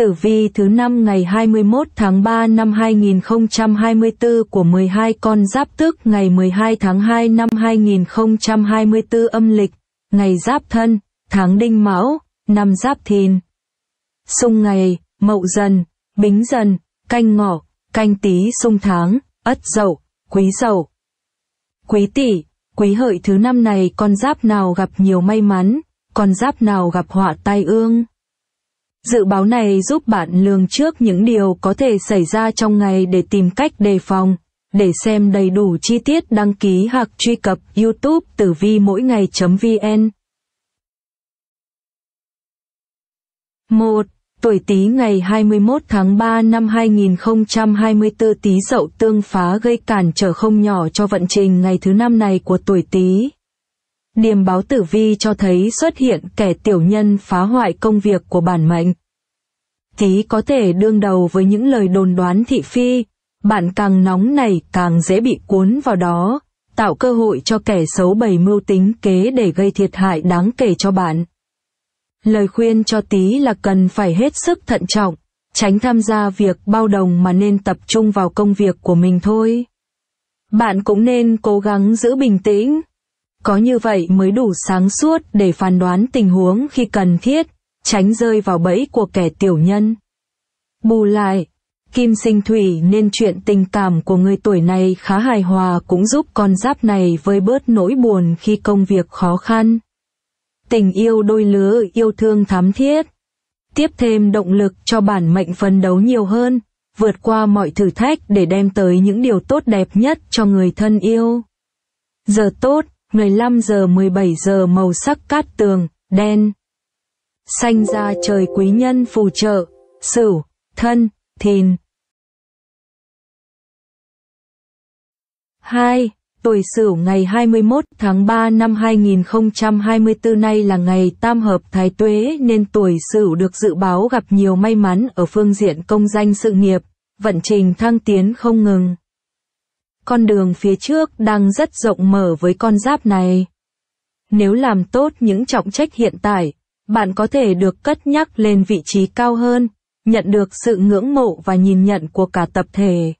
tử vi thứ năm ngày 21 tháng 3 năm 2024 của 12 con giáp tước ngày 12 tháng 2 năm 2024 âm lịch, ngày giáp thân, tháng đinh mão, năm giáp thìn. xung ngày, mậu dần, bính dần, canh ngọ, canh tí xung tháng, ất dậu, quý dậu. Quý tỷ, quý hợi thứ năm này con giáp nào gặp nhiều may mắn, con giáp nào gặp họa tai ương. Dự báo này giúp bạn lường trước những điều có thể xảy ra trong ngày để tìm cách đề phòng. Để xem đầy đủ chi tiết đăng ký hoặc truy cập youtube tử vi mỗi ngày.vn 1. Tuổi Tý ngày 21 tháng 3 năm 2024 Tý Dậu tương phá gây cản trở không nhỏ cho vận trình ngày thứ năm này của tuổi Tý. Điềm báo tử vi cho thấy xuất hiện kẻ tiểu nhân phá hoại công việc của bản mệnh. Tí có thể đương đầu với những lời đồn đoán thị phi, bạn càng nóng này càng dễ bị cuốn vào đó, tạo cơ hội cho kẻ xấu bày mưu tính kế để gây thiệt hại đáng kể cho bạn. Lời khuyên cho tí là cần phải hết sức thận trọng, tránh tham gia việc bao đồng mà nên tập trung vào công việc của mình thôi. Bạn cũng nên cố gắng giữ bình tĩnh, có như vậy mới đủ sáng suốt để phán đoán tình huống khi cần thiết, tránh rơi vào bẫy của kẻ tiểu nhân. Bù lại, kim sinh thủy nên chuyện tình cảm của người tuổi này khá hài hòa cũng giúp con giáp này vơi bớt nỗi buồn khi công việc khó khăn. Tình yêu đôi lứa yêu thương thắm thiết. Tiếp thêm động lực cho bản mệnh phấn đấu nhiều hơn, vượt qua mọi thử thách để đem tới những điều tốt đẹp nhất cho người thân yêu. Giờ tốt, 15 giờ 17 giờ màu sắc cát tường, đen. Xanh ra trời quý nhân phù trợ, sửu, thân, thìn. 2. Tuổi Sửu ngày 21 tháng 3 năm 2024 nay là ngày tam hợp thái tuế nên tuổi Sửu được dự báo gặp nhiều may mắn ở phương diện công danh sự nghiệp, vận trình thăng tiến không ngừng con đường phía trước đang rất rộng mở với con giáp này. Nếu làm tốt những trọng trách hiện tại, bạn có thể được cất nhắc lên vị trí cao hơn, nhận được sự ngưỡng mộ và nhìn nhận của cả tập thể.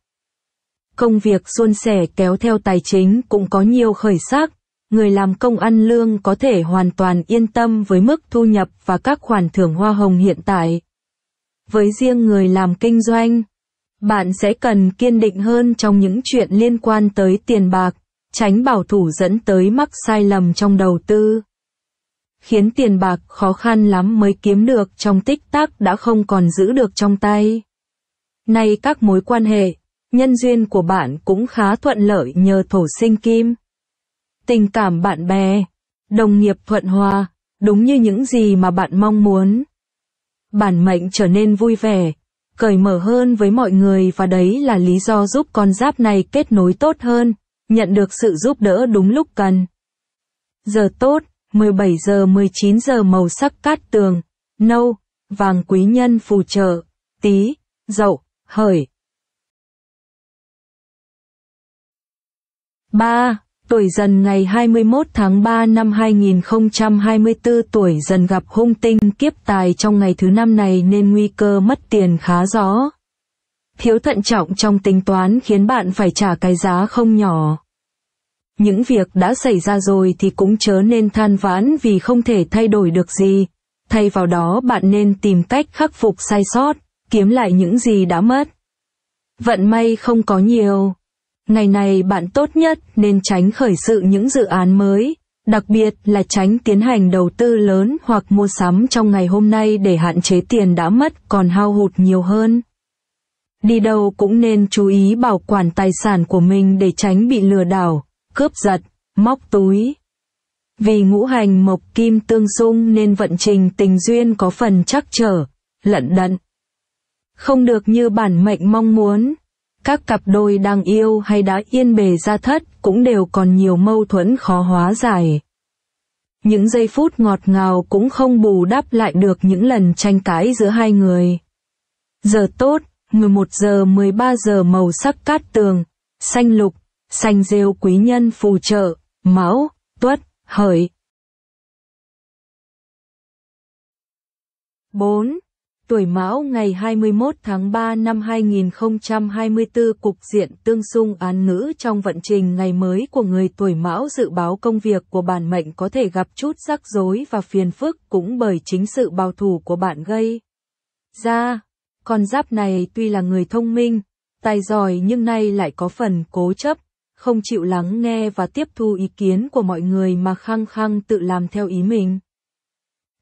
Công việc suôn sẻ kéo theo tài chính cũng có nhiều khởi sắc, người làm công ăn lương có thể hoàn toàn yên tâm với mức thu nhập và các khoản thưởng hoa hồng hiện tại. Với riêng người làm kinh doanh, bạn sẽ cần kiên định hơn trong những chuyện liên quan tới tiền bạc, tránh bảo thủ dẫn tới mắc sai lầm trong đầu tư. Khiến tiền bạc khó khăn lắm mới kiếm được trong tích tắc đã không còn giữ được trong tay. Nay các mối quan hệ, nhân duyên của bạn cũng khá thuận lợi nhờ thổ sinh kim. Tình cảm bạn bè, đồng nghiệp thuận hòa, đúng như những gì mà bạn mong muốn. Bản mệnh trở nên vui vẻ, cởi mở hơn với mọi người và đấy là lý do giúp con giáp này kết nối tốt hơn, nhận được sự giúp đỡ đúng lúc cần. Giờ tốt, 17 giờ 19 giờ màu sắc cát tường, nâu, vàng quý nhân phù trợ, tí, dậu, hởi. 3. Tuổi dần ngày 21 tháng 3 năm 2024 tuổi dần gặp hung tinh kiếp tài trong ngày thứ năm này nên nguy cơ mất tiền khá rõ. Thiếu thận trọng trong tính toán khiến bạn phải trả cái giá không nhỏ. Những việc đã xảy ra rồi thì cũng chớ nên than vãn vì không thể thay đổi được gì. Thay vào đó bạn nên tìm cách khắc phục sai sót, kiếm lại những gì đã mất. Vận may không có nhiều Ngày này bạn tốt nhất nên tránh khởi sự những dự án mới, đặc biệt là tránh tiến hành đầu tư lớn hoặc mua sắm trong ngày hôm nay để hạn chế tiền đã mất còn hao hụt nhiều hơn. Đi đâu cũng nên chú ý bảo quản tài sản của mình để tránh bị lừa đảo, cướp giật, móc túi. Vì ngũ hành mộc kim tương xung nên vận trình tình duyên có phần chắc trở, lận đận. Không được như bản mệnh mong muốn, các cặp đôi đang yêu hay đã yên bề ra thất cũng đều còn nhiều mâu thuẫn khó hóa giải. Những giây phút ngọt ngào cũng không bù đắp lại được những lần tranh cãi giữa hai người. Giờ tốt, 11 giờ 13 giờ màu sắc cát tường, xanh lục, xanh rêu quý nhân phù trợ, máu, tuất, hợi. 4 tuổi Mão ngày 21 tháng 3 năm 2024 cục diện tương xung án ngữ trong vận trình ngày mới của người tuổi Mão dự báo công việc của bản mệnh có thể gặp chút rắc rối và phiền phức cũng bởi chính sự bảo thủ của bạn gây ra. Con giáp này tuy là người thông minh, tài giỏi nhưng nay lại có phần cố chấp, không chịu lắng nghe và tiếp thu ý kiến của mọi người mà khăng khăng tự làm theo ý mình.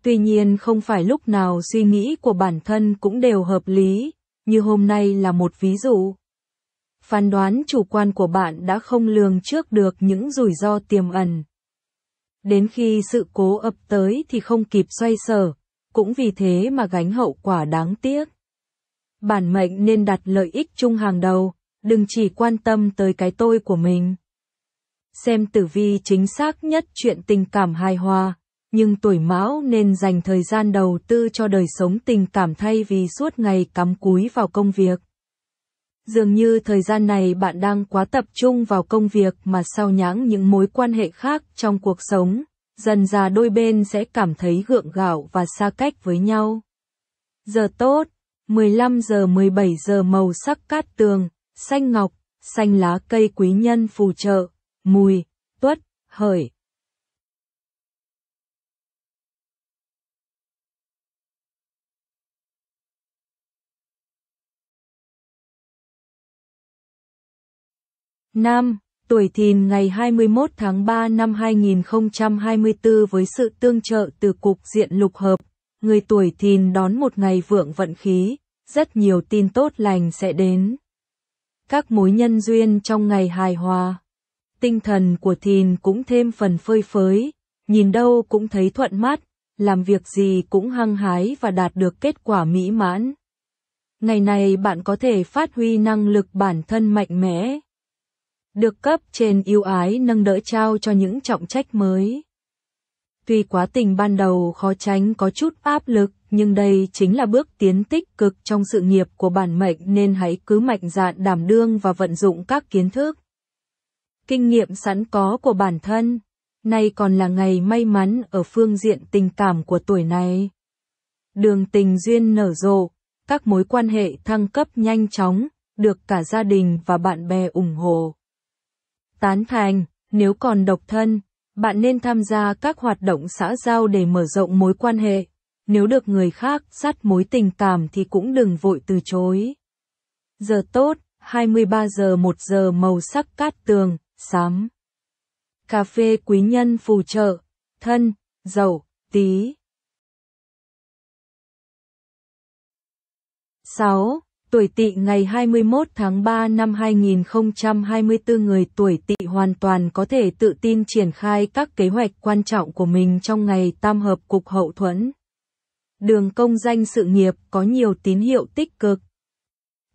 Tuy nhiên không phải lúc nào suy nghĩ của bản thân cũng đều hợp lý, như hôm nay là một ví dụ. Phán đoán chủ quan của bạn đã không lường trước được những rủi ro tiềm ẩn. Đến khi sự cố ập tới thì không kịp xoay sở, cũng vì thế mà gánh hậu quả đáng tiếc. Bản mệnh nên đặt lợi ích chung hàng đầu, đừng chỉ quan tâm tới cái tôi của mình. Xem tử vi chính xác nhất chuyện tình cảm hài hòa nhưng tuổi mão nên dành thời gian đầu tư cho đời sống tình cảm thay vì suốt ngày cắm cúi vào công việc. Dường như thời gian này bạn đang quá tập trung vào công việc mà sao nhãng những mối quan hệ khác trong cuộc sống, dần già đôi bên sẽ cảm thấy gượng gạo và xa cách với nhau. Giờ tốt, 15 giờ 17 giờ màu sắc cát tường, xanh ngọc, xanh lá cây quý nhân phù trợ, mùi, tuất, hợi. Nam, tuổi thìn ngày 21 tháng 3 năm 2024 với sự tương trợ từ cục diện lục hợp, người tuổi thìn đón một ngày vượng vận khí, rất nhiều tin tốt lành sẽ đến. Các mối nhân duyên trong ngày hài hòa, tinh thần của thìn cũng thêm phần phơi phới, nhìn đâu cũng thấy thuận mắt, làm việc gì cũng hăng hái và đạt được kết quả mỹ mãn. Ngày này bạn có thể phát huy năng lực bản thân mạnh mẽ được cấp trên yêu ái nâng đỡ trao cho những trọng trách mới. Tuy quá tình ban đầu khó tránh có chút áp lực, nhưng đây chính là bước tiến tích cực trong sự nghiệp của bản mệnh nên hãy cứ mạnh dạn đảm đương và vận dụng các kiến thức. Kinh nghiệm sẵn có của bản thân, nay còn là ngày may mắn ở phương diện tình cảm của tuổi này. Đường tình duyên nở rộ, các mối quan hệ thăng cấp nhanh chóng, được cả gia đình và bạn bè ủng hộ. Tán thành, nếu còn độc thân, bạn nên tham gia các hoạt động xã giao để mở rộng mối quan hệ. Nếu được người khác sát mối tình cảm thì cũng đừng vội từ chối. Giờ tốt, 23 giờ 1 giờ màu sắc cát tường, xám. Cà phê quý nhân phù trợ, thân, dầu, tí. 6. Tuổi tỵ ngày 21 tháng 3 năm 2024 người tuổi tỵ hoàn toàn có thể tự tin triển khai các kế hoạch quan trọng của mình trong ngày tam hợp cục hậu thuẫn. Đường công danh sự nghiệp có nhiều tín hiệu tích cực.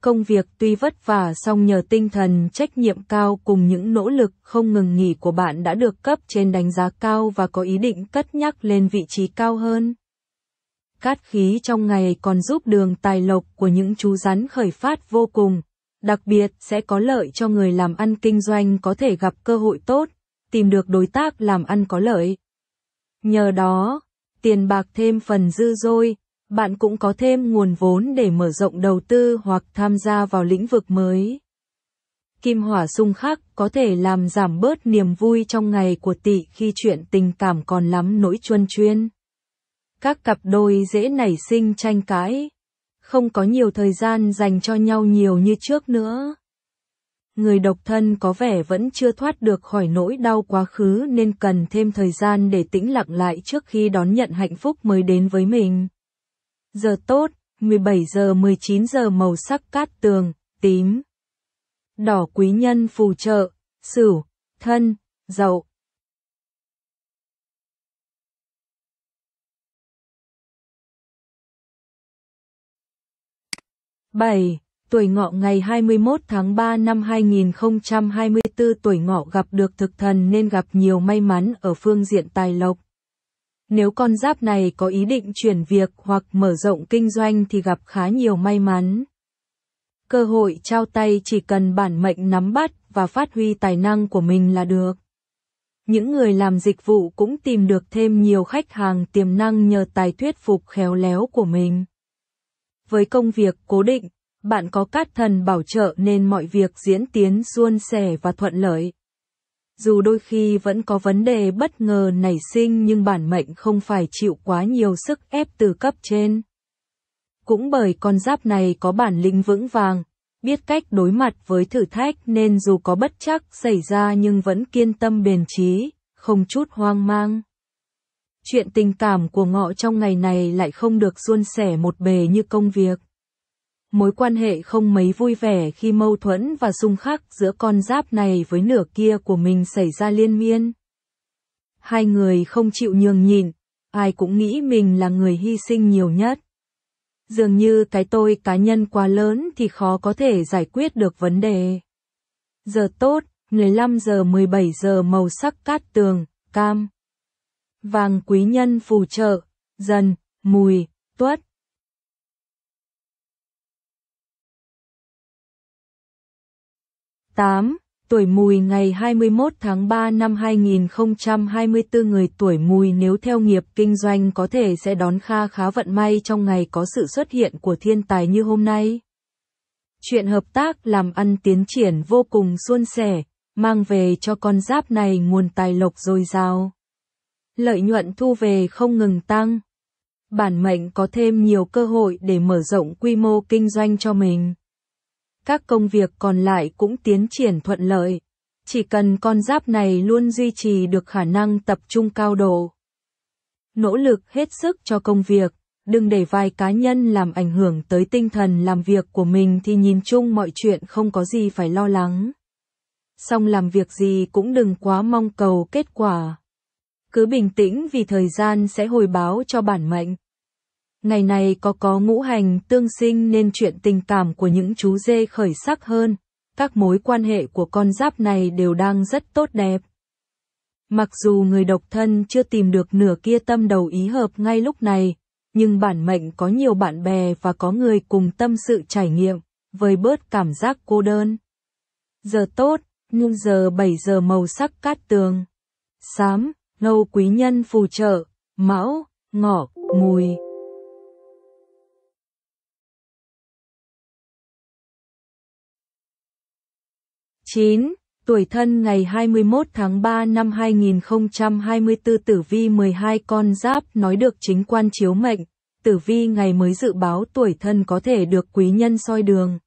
Công việc tuy vất vả song nhờ tinh thần trách nhiệm cao cùng những nỗ lực không ngừng nghỉ của bạn đã được cấp trên đánh giá cao và có ý định cất nhắc lên vị trí cao hơn cát khí trong ngày còn giúp đường tài lộc của những chú rắn khởi phát vô cùng, đặc biệt sẽ có lợi cho người làm ăn kinh doanh có thể gặp cơ hội tốt, tìm được đối tác làm ăn có lợi. Nhờ đó, tiền bạc thêm phần dư dôi, bạn cũng có thêm nguồn vốn để mở rộng đầu tư hoặc tham gia vào lĩnh vực mới. Kim hỏa xung khắc có thể làm giảm bớt niềm vui trong ngày của tỵ khi chuyện tình cảm còn lắm nỗi chuân chuyên các cặp đôi dễ nảy sinh tranh cãi, không có nhiều thời gian dành cho nhau nhiều như trước nữa. Người độc thân có vẻ vẫn chưa thoát được khỏi nỗi đau quá khứ nên cần thêm thời gian để tĩnh lặng lại trước khi đón nhận hạnh phúc mới đến với mình. Giờ tốt, 17 giờ 19 giờ màu sắc cát tường, tím. Đỏ quý nhân phù trợ, sửu, thân, dậu. 7. Tuổi ngọ ngày 21 tháng 3 năm 2024 tuổi ngọ gặp được thực thần nên gặp nhiều may mắn ở phương diện tài lộc. Nếu con giáp này có ý định chuyển việc hoặc mở rộng kinh doanh thì gặp khá nhiều may mắn. Cơ hội trao tay chỉ cần bản mệnh nắm bắt và phát huy tài năng của mình là được. Những người làm dịch vụ cũng tìm được thêm nhiều khách hàng tiềm năng nhờ tài thuyết phục khéo léo của mình với công việc cố định, bạn có cát thần bảo trợ nên mọi việc diễn tiến suôn sẻ và thuận lợi. Dù đôi khi vẫn có vấn đề bất ngờ nảy sinh nhưng bản mệnh không phải chịu quá nhiều sức ép từ cấp trên. Cũng bởi con giáp này có bản lĩnh vững vàng, biết cách đối mặt với thử thách nên dù có bất chắc xảy ra nhưng vẫn kiên tâm bền trí, không chút hoang mang. Chuyện tình cảm của ngọ trong ngày này lại không được suôn sẻ một bề như công việc. Mối quan hệ không mấy vui vẻ khi mâu thuẫn và xung khắc giữa con giáp này với nửa kia của mình xảy ra liên miên. Hai người không chịu nhường nhịn, ai cũng nghĩ mình là người hy sinh nhiều nhất. Dường như cái tôi cá nhân quá lớn thì khó có thể giải quyết được vấn đề. Giờ tốt, 15 giờ 17 giờ màu sắc cát tường, cam vàng quý nhân phù trợ, dần, mùi, tuất. tám Tuổi mùi ngày 21 tháng 3 năm 2024 người tuổi mùi nếu theo nghiệp kinh doanh có thể sẽ đón kha khá vận may trong ngày có sự xuất hiện của thiên tài như hôm nay. Chuyện hợp tác làm ăn tiến triển vô cùng suôn sẻ, mang về cho con giáp này nguồn tài lộc dồi dào lợi nhuận thu về không ngừng tăng. Bản mệnh có thêm nhiều cơ hội để mở rộng quy mô kinh doanh cho mình. Các công việc còn lại cũng tiến triển thuận lợi. Chỉ cần con giáp này luôn duy trì được khả năng tập trung cao độ. Nỗ lực hết sức cho công việc, đừng để vài cá nhân làm ảnh hưởng tới tinh thần làm việc của mình thì nhìn chung mọi chuyện không có gì phải lo lắng. Xong làm việc gì cũng đừng quá mong cầu kết quả cứ bình tĩnh vì thời gian sẽ hồi báo cho bản mệnh. Ngày này có có ngũ hành tương sinh nên chuyện tình cảm của những chú dê khởi sắc hơn, các mối quan hệ của con giáp này đều đang rất tốt đẹp. Mặc dù người độc thân chưa tìm được nửa kia tâm đầu ý hợp ngay lúc này, nhưng bản mệnh có nhiều bạn bè và có người cùng tâm sự trải nghiệm, vơi bớt cảm giác cô đơn. Giờ tốt, nhưng giờ 7 giờ màu sắc cát tường. Xám ngâu quý nhân phù trợ, mão, ngọ, mùi. chín Tuổi thân ngày 21 tháng 3 năm 2024 tử vi 12 con giáp nói được chính quan chiếu mệnh, tử vi ngày mới dự báo tuổi thân có thể được quý nhân soi đường.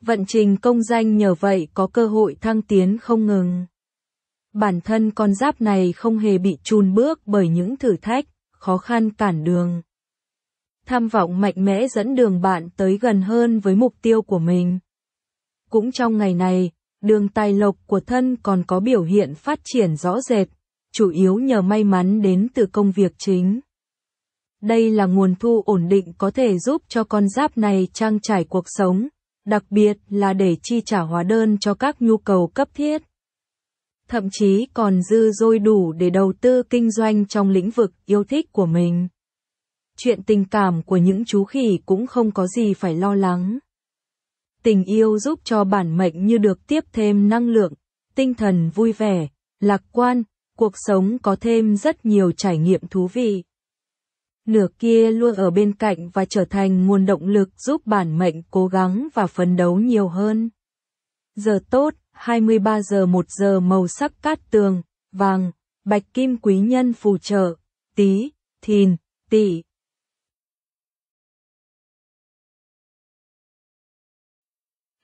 Vận trình công danh nhờ vậy có cơ hội thăng tiến không ngừng. Bản thân con giáp này không hề bị chùn bước bởi những thử thách, khó khăn cản đường. Tham vọng mạnh mẽ dẫn đường bạn tới gần hơn với mục tiêu của mình. Cũng trong ngày này, đường tài lộc của thân còn có biểu hiện phát triển rõ rệt, chủ yếu nhờ may mắn đến từ công việc chính. Đây là nguồn thu ổn định có thể giúp cho con giáp này trang trải cuộc sống, đặc biệt là để chi trả hóa đơn cho các nhu cầu cấp thiết thậm chí còn dư dôi đủ để đầu tư kinh doanh trong lĩnh vực yêu thích của mình. Chuyện tình cảm của những chú khỉ cũng không có gì phải lo lắng. Tình yêu giúp cho bản mệnh như được tiếp thêm năng lượng, tinh thần vui vẻ, lạc quan, cuộc sống có thêm rất nhiều trải nghiệm thú vị. Nửa kia luôn ở bên cạnh và trở thành nguồn động lực giúp bản mệnh cố gắng và phấn đấu nhiều hơn. Giờ tốt 23 giờ 1 giờ màu sắc cát tường, vàng, bạch kim quý nhân phù trợ, tí, thìn, tỷ.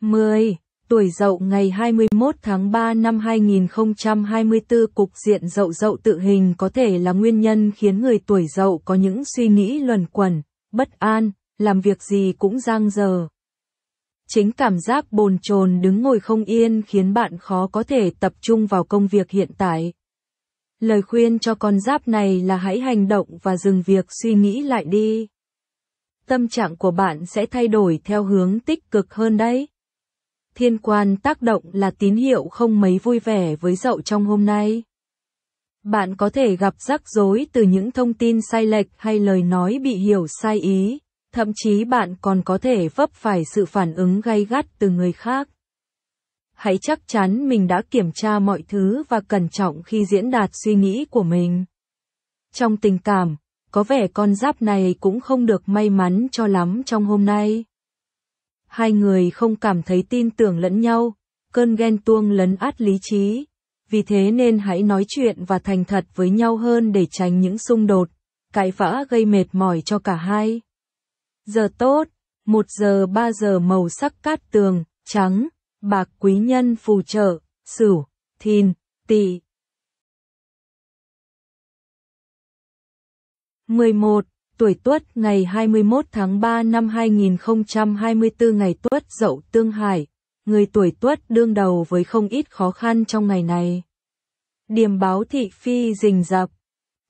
mười Tuổi dậu ngày 21 tháng 3 năm 2024 cục diện dậu dậu tự hình có thể là nguyên nhân khiến người tuổi dậu có những suy nghĩ luẩn quẩn, bất an, làm việc gì cũng giang giờ Chính cảm giác bồn chồn đứng ngồi không yên khiến bạn khó có thể tập trung vào công việc hiện tại. Lời khuyên cho con giáp này là hãy hành động và dừng việc suy nghĩ lại đi. Tâm trạng của bạn sẽ thay đổi theo hướng tích cực hơn đấy. Thiên quan tác động là tín hiệu không mấy vui vẻ với dậu trong hôm nay. Bạn có thể gặp rắc rối từ những thông tin sai lệch hay lời nói bị hiểu sai ý thậm chí bạn còn có thể vấp phải sự phản ứng gay gắt từ người khác. Hãy chắc chắn mình đã kiểm tra mọi thứ và cẩn trọng khi diễn đạt suy nghĩ của mình. Trong tình cảm, có vẻ con giáp này cũng không được may mắn cho lắm trong hôm nay. Hai người không cảm thấy tin tưởng lẫn nhau, cơn ghen tuông lấn át lý trí, vì thế nên hãy nói chuyện và thành thật với nhau hơn để tránh những xung đột, cãi vã gây mệt mỏi cho cả hai giờ tốt, 1 giờ 3 giờ màu sắc cát tường, trắng, bạc quý nhân phù trợ, sửu, thìn, tỵ. 11. Tuổi Tuất ngày 21 tháng 3 năm 2024 ngày Tuất Dậu Tương Hải, người tuổi Tuất đương đầu với không ít khó khăn trong ngày này. Điểm báo thị phi rình rập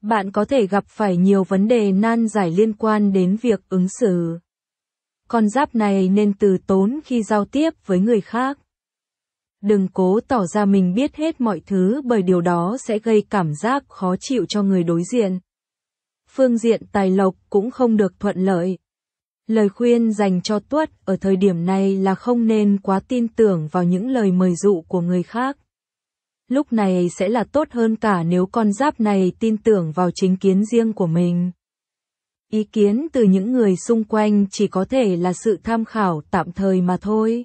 bạn có thể gặp phải nhiều vấn đề nan giải liên quan đến việc ứng xử. Con giáp này nên từ tốn khi giao tiếp với người khác. Đừng cố tỏ ra mình biết hết mọi thứ bởi điều đó sẽ gây cảm giác khó chịu cho người đối diện. Phương diện tài lộc cũng không được thuận lợi. Lời khuyên dành cho Tuất ở thời điểm này là không nên quá tin tưởng vào những lời mời dụ của người khác lúc này sẽ là tốt hơn cả nếu con giáp này tin tưởng vào chính kiến riêng của mình. Ý kiến từ những người xung quanh chỉ có thể là sự tham khảo tạm thời mà thôi.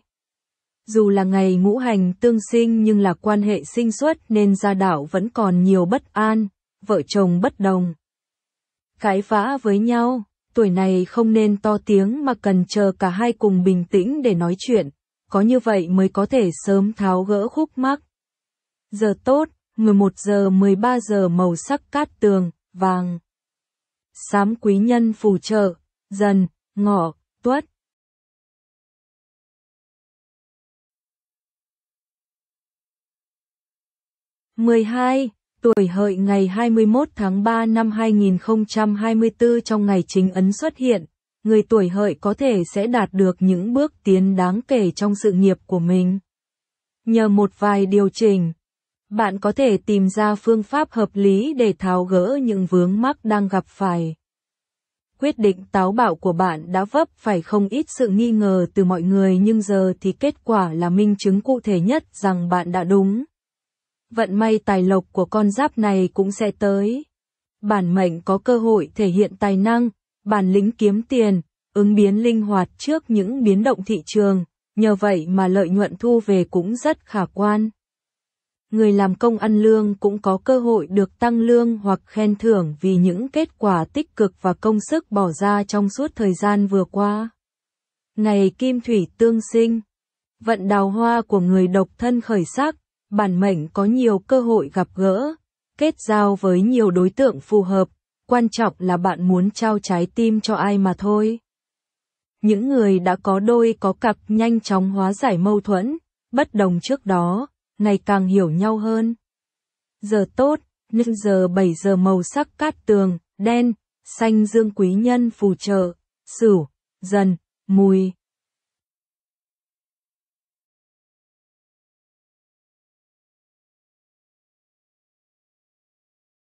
Dù là ngày ngũ hành tương sinh nhưng là quan hệ sinh xuất nên gia đạo vẫn còn nhiều bất an, vợ chồng bất đồng. Cãi vã với nhau, tuổi này không nên to tiếng mà cần chờ cả hai cùng bình tĩnh để nói chuyện, có như vậy mới có thể sớm tháo gỡ khúc mắc giờ tốt, 11 giờ 13 giờ màu sắc cát tường, vàng. Sám quý nhân phù trợ, dần, ngọ, tuất. mười hai tuổi hợi ngày 21 tháng 3 năm 2024 trong ngày chính ấn xuất hiện, người tuổi hợi có thể sẽ đạt được những bước tiến đáng kể trong sự nghiệp của mình. Nhờ một vài điều chỉnh bạn có thể tìm ra phương pháp hợp lý để tháo gỡ những vướng mắc đang gặp phải. Quyết định táo bạo của bạn đã vấp phải không ít sự nghi ngờ từ mọi người nhưng giờ thì kết quả là minh chứng cụ thể nhất rằng bạn đã đúng. Vận may tài lộc của con giáp này cũng sẽ tới. Bản mệnh có cơ hội thể hiện tài năng, bản lĩnh kiếm tiền, ứng biến linh hoạt trước những biến động thị trường, nhờ vậy mà lợi nhuận thu về cũng rất khả quan người làm công ăn lương cũng có cơ hội được tăng lương hoặc khen thưởng vì những kết quả tích cực và công sức bỏ ra trong suốt thời gian vừa qua. Ngày kim thủy tương sinh, vận đào hoa của người độc thân khởi sắc, bản mệnh có nhiều cơ hội gặp gỡ, kết giao với nhiều đối tượng phù hợp, quan trọng là bạn muốn trao trái tim cho ai mà thôi. Những người đã có đôi có cặp nhanh chóng hóa giải mâu thuẫn, bất đồng trước đó ngày càng hiểu nhau hơn. Giờ tốt, nhưng giờ 7 giờ màu sắc cát tường, đen, xanh dương quý nhân phù trợ, sửu, dần, mùi.